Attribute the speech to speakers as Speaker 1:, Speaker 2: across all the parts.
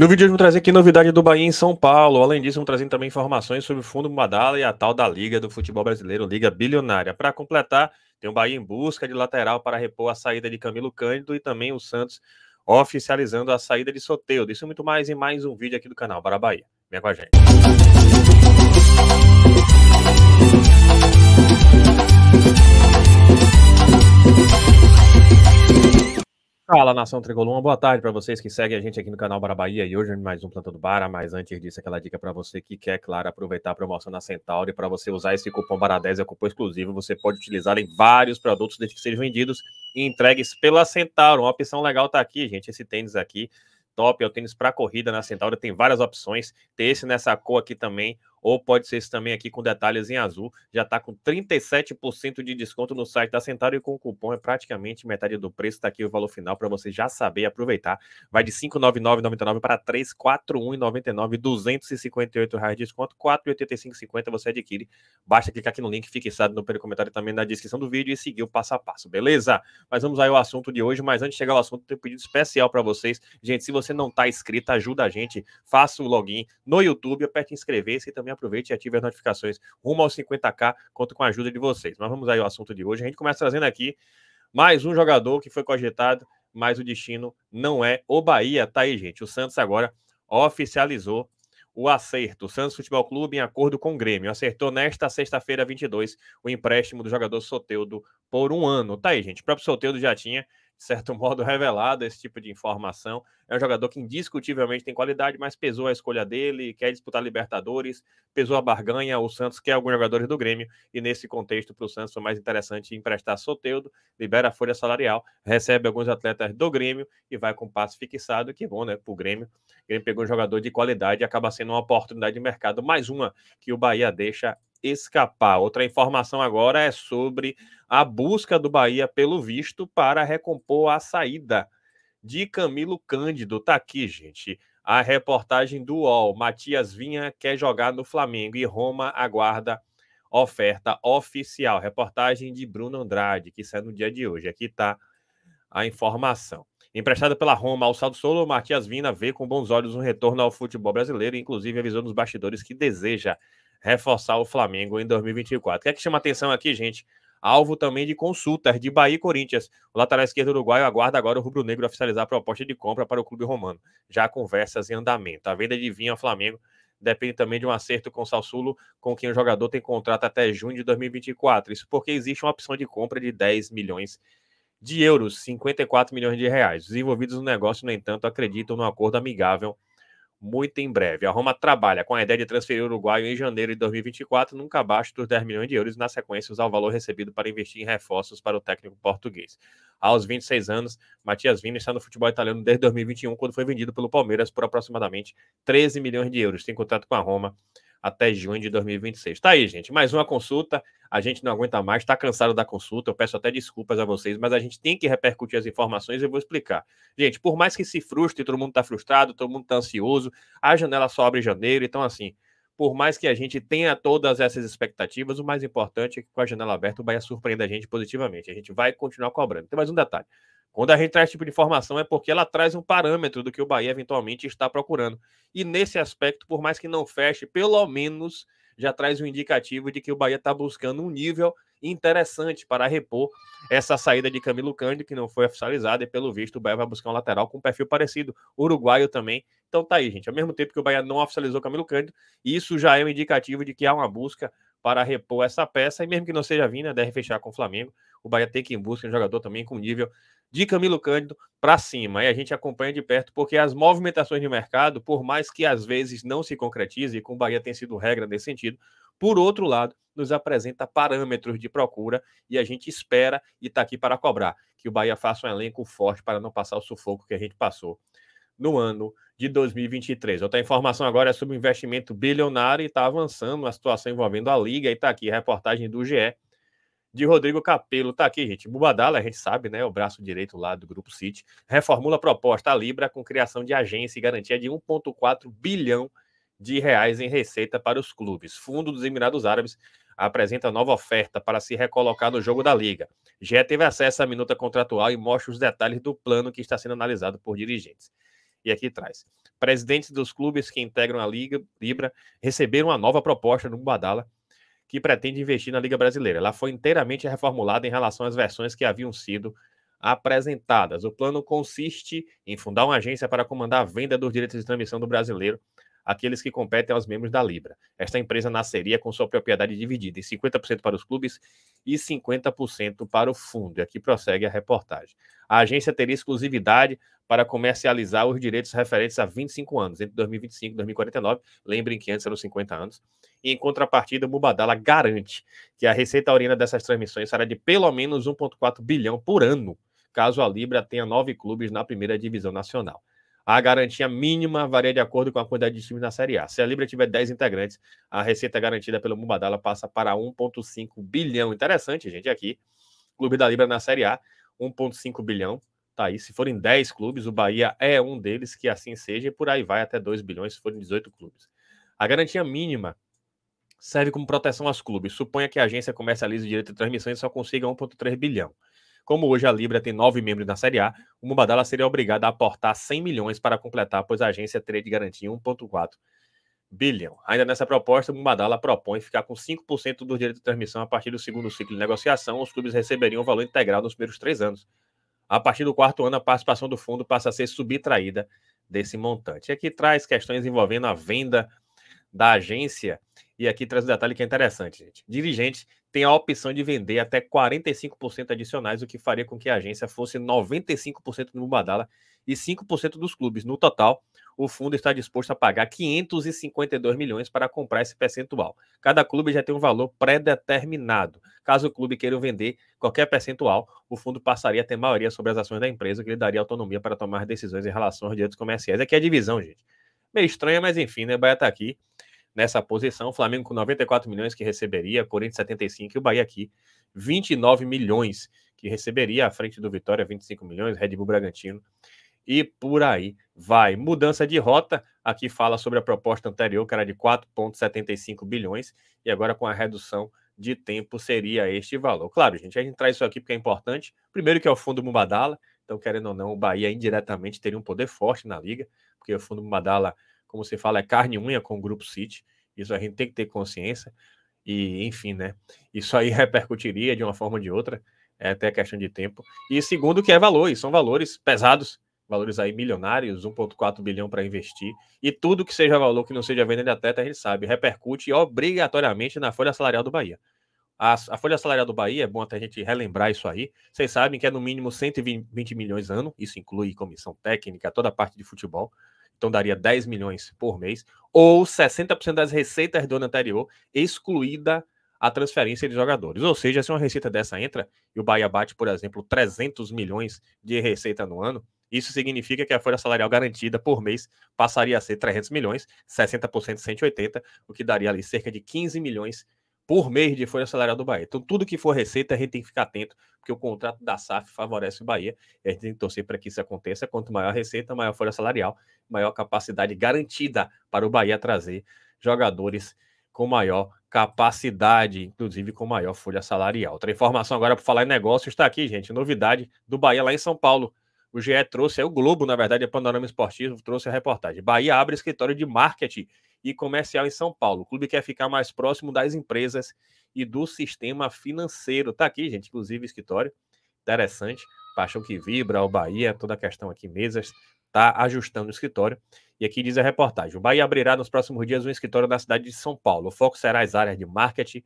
Speaker 1: No vídeo vamos trazer aqui novidade do Bahia em São Paulo. Além disso, vamos trazer também informações sobre o Fundo Madala e a tal da Liga do Futebol Brasileiro, Liga Bilionária. Para completar, tem o Bahia em busca de lateral para repor a saída de Camilo Cândido e também o Santos oficializando a saída de Soteudo. Isso e muito mais em mais um vídeo aqui do canal Para Bahia. Vem com a gente. Fala Nação Tricolor, uma boa tarde para vocês que seguem a gente aqui no canal Bara Bahia e hoje mais um Plantando Bara, mas antes disso aquela dica para você que quer, claro, aproveitar a promoção na Centauri, para você usar esse cupom Bara10 é cupom exclusivo, você pode utilizar em vários produtos desde que sejam vendidos e entregues pela Centauri, uma opção legal tá aqui, gente, esse tênis aqui, top, é o tênis para corrida na Centauri, tem várias opções, tem esse nessa cor aqui também, ou pode ser esse também aqui com detalhes em azul. Já está com 37% de desconto no site da Centauro e com o cupom é praticamente metade do preço. Está aqui o valor final para você já saber aproveitar. Vai de R$ 599,99 para R$ 341,99, R$ 258 reais de desconto, R$ 4,85,50 você adquire. Basta clicar aqui no link fixado no primeiro comentário também na descrição do vídeo e seguir o passo a passo, beleza? Mas vamos aí ao assunto de hoje. Mas antes de chegar ao assunto, tenho um pedido especial para vocês. Gente, se você não está inscrito, ajuda a gente. Faça o login no YouTube, aperte inscrever-se e também também aproveite e ative as notificações rumo aos 50k. Conto com a ajuda de vocês. Mas vamos aí ao assunto de hoje. A gente começa trazendo aqui mais um jogador que foi cogitado, mas o destino não é o Bahia. Tá aí, gente. O Santos agora oficializou o acerto. O Santos Futebol Clube, em acordo com o Grêmio, acertou nesta sexta-feira, 22, o empréstimo do jogador Soteudo por um ano. Tá aí, gente. O próprio Soteudo já tinha de certo modo, revelado esse tipo de informação. É um jogador que indiscutivelmente tem qualidade, mas pesou a escolha dele, quer disputar Libertadores, pesou a barganha. O Santos quer alguns jogadores do Grêmio, e nesse contexto, para o Santos, foi mais interessante emprestar Soteudo, libera a folha salarial, recebe alguns atletas do Grêmio e vai com passe fixado. Que é bom, né? Para o Grêmio. O Grêmio pegou um jogador de qualidade e acaba sendo uma oportunidade de mercado, mais uma que o Bahia deixa escapar. Outra informação agora é sobre a busca do Bahia pelo visto para recompor a saída de Camilo Cândido. Tá aqui, gente. A reportagem do UOL. Matias Vinha quer jogar no Flamengo e Roma aguarda oferta oficial. Reportagem de Bruno Andrade, que sai no dia de hoje. Aqui está a informação. Emprestado pela Roma ao Saldo Solo, Matias Vina vê com bons olhos um retorno ao futebol brasileiro, inclusive avisou nos bastidores que deseja reforçar o Flamengo em 2024. O que é que chama atenção aqui, gente? Alvo também de consultas de Bahia e Corinthians. O lateral esquerdo uruguaio aguarda agora o rubro-negro oficializar a proposta de compra para o clube romano. Já conversas em andamento. A venda de vinho ao Flamengo depende também de um acerto com o Salsulo, com quem o jogador tem contrato até junho de 2024. Isso porque existe uma opção de compra de 10 milhões de euros, 54 milhões de reais. Os envolvidos no negócio, no entanto, acreditam no acordo amigável muito em breve. A Roma trabalha com a ideia de transferir o uruguaio em janeiro de 2024, nunca abaixo dos 10 milhões de euros, e na sequência usar o valor recebido para investir em reforços para o técnico português. Aos 26 anos, Matias Vini está no futebol italiano desde 2021, quando foi vendido pelo Palmeiras por aproximadamente 13 milhões de euros. Tem contato com a Roma até junho de 2026. Tá aí, gente. Mais uma consulta. A gente não aguenta mais, está cansado da consulta. Eu peço até desculpas a vocês, mas a gente tem que repercutir as informações e eu vou explicar. Gente, por mais que se frustre, todo mundo está frustrado, todo mundo está ansioso, a janela só abre em janeiro, então assim. Por mais que a gente tenha todas essas expectativas, o mais importante é que com a janela aberta o Bahia surpreenda a gente positivamente. A gente vai continuar cobrando. Tem mais um detalhe. Quando a gente traz esse tipo de informação é porque ela traz um parâmetro do que o Bahia eventualmente está procurando. E nesse aspecto, por mais que não feche, pelo menos já traz um indicativo de que o Bahia está buscando um nível interessante para repor essa saída de Camilo Cândido, que não foi oficializada, e pelo visto o Bahia vai buscar um lateral com um perfil parecido, uruguaio também. Então tá aí, gente. Ao mesmo tempo que o Bahia não oficializou Camilo Cândido, isso já é um indicativo de que há uma busca para repor essa peça, e mesmo que não seja vinda, né, deve fechar com o Flamengo. O Bahia tem que ir em busca de um jogador também com nível de Camilo Cândido para cima. E a gente acompanha de perto, porque as movimentações de mercado, por mais que às vezes não se concretize, e com Bahia tem sido regra nesse sentido, por outro lado, nos apresenta parâmetros de procura e a gente espera e está aqui para cobrar que o Bahia faça um elenco forte para não passar o sufoco que a gente passou no ano de 2023. Outra informação agora é sobre o investimento bilionário e está avançando a situação envolvendo a Liga e está aqui a reportagem do GE de Rodrigo Capello. Tá aqui, gente. Bubadala, a gente sabe, né? O braço direito lá do Grupo City. Reformula a proposta a Libra com criação de agência e garantia de 1,4 bilhão de reais em receita para os clubes. Fundo dos Emirados Árabes apresenta nova oferta para se recolocar no jogo da Liga. Já teve acesso à minuta contratual e mostra os detalhes do plano que está sendo analisado por dirigentes. E aqui traz. Presidentes dos clubes que integram a Liga Libra receberam uma nova proposta no Badala que pretende investir na Liga Brasileira. Ela foi inteiramente reformulada em relação às versões que haviam sido apresentadas. O plano consiste em fundar uma agência para comandar a venda dos direitos de transmissão do brasileiro aqueles que competem aos membros da Libra. Esta empresa nasceria com sua propriedade dividida em 50% para os clubes e 50% para o fundo. E aqui prossegue a reportagem. A agência teria exclusividade para comercializar os direitos referentes a 25 anos, entre 2025 e 2049. Lembrem que antes eram 50 anos. E, em contrapartida, o Mubadala garante que a receita oriunda dessas transmissões será de pelo menos 1,4 bilhão por ano, caso a Libra tenha nove clubes na primeira divisão nacional. A garantia mínima varia de acordo com a quantidade de times na Série A. Se a Libra tiver 10 integrantes, a receita garantida pelo Mubadala passa para 1,5 bilhão. Interessante, gente, aqui. Clube da Libra na Série A, 1,5 bilhão. Tá aí. Se forem 10 clubes, o Bahia é um deles, que assim seja, e por aí vai até 2 bilhões, se forem 18 clubes. A garantia mínima serve como proteção aos clubes. Suponha que a agência comercialize o direito de transmissão e só consiga 1,3 bilhão. Como hoje a Libra tem nove membros na Série A, o Mubadala seria obrigado a aportar 100 milhões para completar, pois a agência teria de garantir 1,4 bilhão. Ainda nessa proposta, o Mubadala propõe ficar com 5% dos direitos de transmissão a partir do segundo ciclo de negociação. Os clubes receberiam o valor integral nos primeiros três anos. A partir do quarto ano, a participação do fundo passa a ser subtraída desse montante. E aqui traz questões envolvendo a venda da agência. E aqui traz um detalhe que é interessante, gente. Dirigentes tem a opção de vender até 45% adicionais, o que faria com que a agência fosse 95% do Mubadala e 5% dos clubes. No total, o fundo está disposto a pagar 552 milhões para comprar esse percentual. Cada clube já tem um valor pré-determinado. Caso o clube queira vender qualquer percentual, o fundo passaria a ter maioria sobre as ações da empresa, que lhe daria autonomia para tomar decisões em relação aos direitos comerciais. Aqui é a divisão, gente. Meio estranha, mas enfim, né? Bahia tá aqui nessa posição. O Flamengo com 94 milhões que receberia, Corinthians 75 e o Bahia aqui 29 milhões que receberia à frente do Vitória 25 milhões, Red Bull Bragantino e por aí vai. Mudança de rota, aqui fala sobre a proposta anterior, que era de 4,75 bilhões, e agora com a redução de tempo seria este valor. Claro, gente, a gente traz isso aqui porque é importante. Primeiro que é o fundo Mubadala, então querendo ou não, o Bahia indiretamente teria um poder forte na liga, porque o fundo Mubadala como se fala, é carne e unha com o Grupo City. Isso a gente tem que ter consciência. E, enfim, né? Isso aí repercutiria de uma forma ou de outra. É até questão de tempo. E segundo, que é E São valores pesados, valores aí milionários, 1,4 bilhão para investir. E tudo que seja valor, que não seja venda de atleta, a gente sabe, repercute obrigatoriamente na folha salarial do Bahia. A, a, folha salarial do Bahia, é bom até a gente relembrar isso aí. Vocês sabem que é no mínimo 120 milhões ano, isso inclui comissão técnica, toda a parte de futebol então daria 10 milhões por mês, ou 60% das receitas do ano anterior, excluída a transferência de jogadores. Ou seja, se uma receita dessa entra e o Bahia bate, por exemplo, 300 milhões de receita no ano, isso significa que a folha salarial garantida por mês passaria a ser 300 milhões, 60% 180, o que daria ali cerca de 15 milhões por mês de folha salarial do Bahia. Então, tudo que for receita, a gente tem que ficar atento, porque o contrato da SAF favorece o Bahia. E a gente tem que torcer para que isso aconteça. Quanto maior a receita, maior a folha salarial, maior capacidade garantida para o Bahia trazer jogadores com maior capacidade, inclusive com maior folha salarial. Outra informação agora para falar em negócios está aqui, gente. Novidade do Bahia lá em São Paulo. O GE trouxe, é o Globo, na verdade, é Panorama Esportivo, trouxe a reportagem. Bahia abre escritório de marketing e comercial em São Paulo. O clube quer ficar mais próximo das empresas e do sistema financeiro. Tá aqui, gente, inclusive escritório. Interessante. Paixão que vibra, o Bahia, toda a questão aqui, mesas, tá ajustando o escritório. E aqui diz a reportagem: o Bahia abrirá nos próximos dias um escritório na cidade de São Paulo. O foco será as áreas de marketing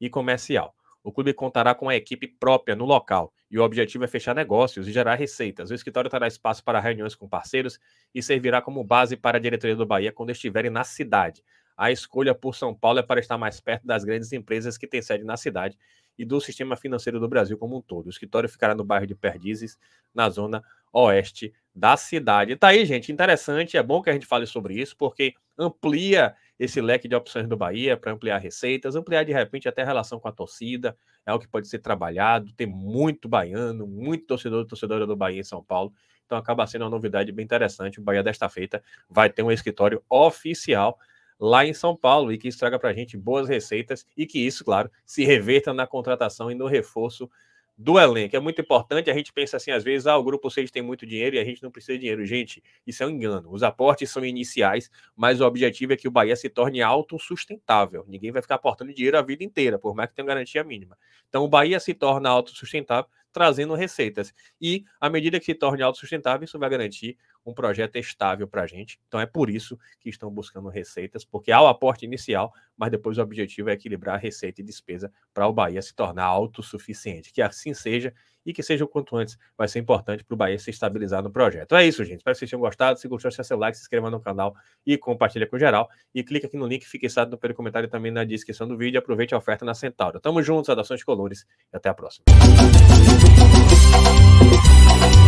Speaker 1: e comercial. O clube contará com a equipe própria no local e o objetivo é fechar negócios e gerar receitas. O escritório terá espaço para reuniões com parceiros e servirá como base para a diretoria do Bahia quando estiverem na cidade. A escolha por São Paulo é para estar mais perto das grandes empresas que têm sede na cidade e do sistema financeiro do Brasil como um todo. O escritório ficará no bairro de Perdizes, na zona oeste da cidade. Tá aí, gente, interessante, é bom que a gente fale sobre isso, porque amplia esse leque de opções do Bahia para ampliar receitas, ampliar de repente até a relação com a torcida, é algo que pode ser trabalhado, tem muito baiano, muito torcedor, torcedora do Bahia em São Paulo. Então acaba sendo uma novidade bem interessante. O Bahia desta feita vai ter um escritório oficial lá em São Paulo e que isso traga para a gente boas receitas e que isso, claro, se reverta na contratação e no reforço do elenco. É muito importante, a gente pensa assim, às vezes, ah, o grupo 6 tem muito dinheiro e a gente não precisa de dinheiro. Gente, isso é um engano. Os aportes são iniciais, mas o objetivo é que o Bahia se torne autossustentável. Ninguém vai ficar aportando dinheiro a vida inteira, por mais que tenha garantia mínima. Então, o Bahia se torna autossustentável trazendo receitas. E à medida que se torne autossustentável, isso vai garantir um projeto estável para a gente. Então é por isso que estão buscando receitas, porque há o aporte inicial, mas depois o objetivo é equilibrar receita e despesa para o Bahia se tornar autossuficiente. Que assim seja e que seja o quanto antes. Vai ser importante para o Bahia se estabilizar no projeto. É isso, gente. Espero que vocês tenham gostado. Se gostou, deixa seu like, se inscreva no canal e compartilha com o geral. E clica aqui no link, fique no primeiro comentário também na descrição do vídeo. Aproveite a oferta na Centauro. Tamo junto, saudações colores e até a próxima.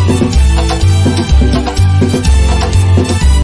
Speaker 1: Música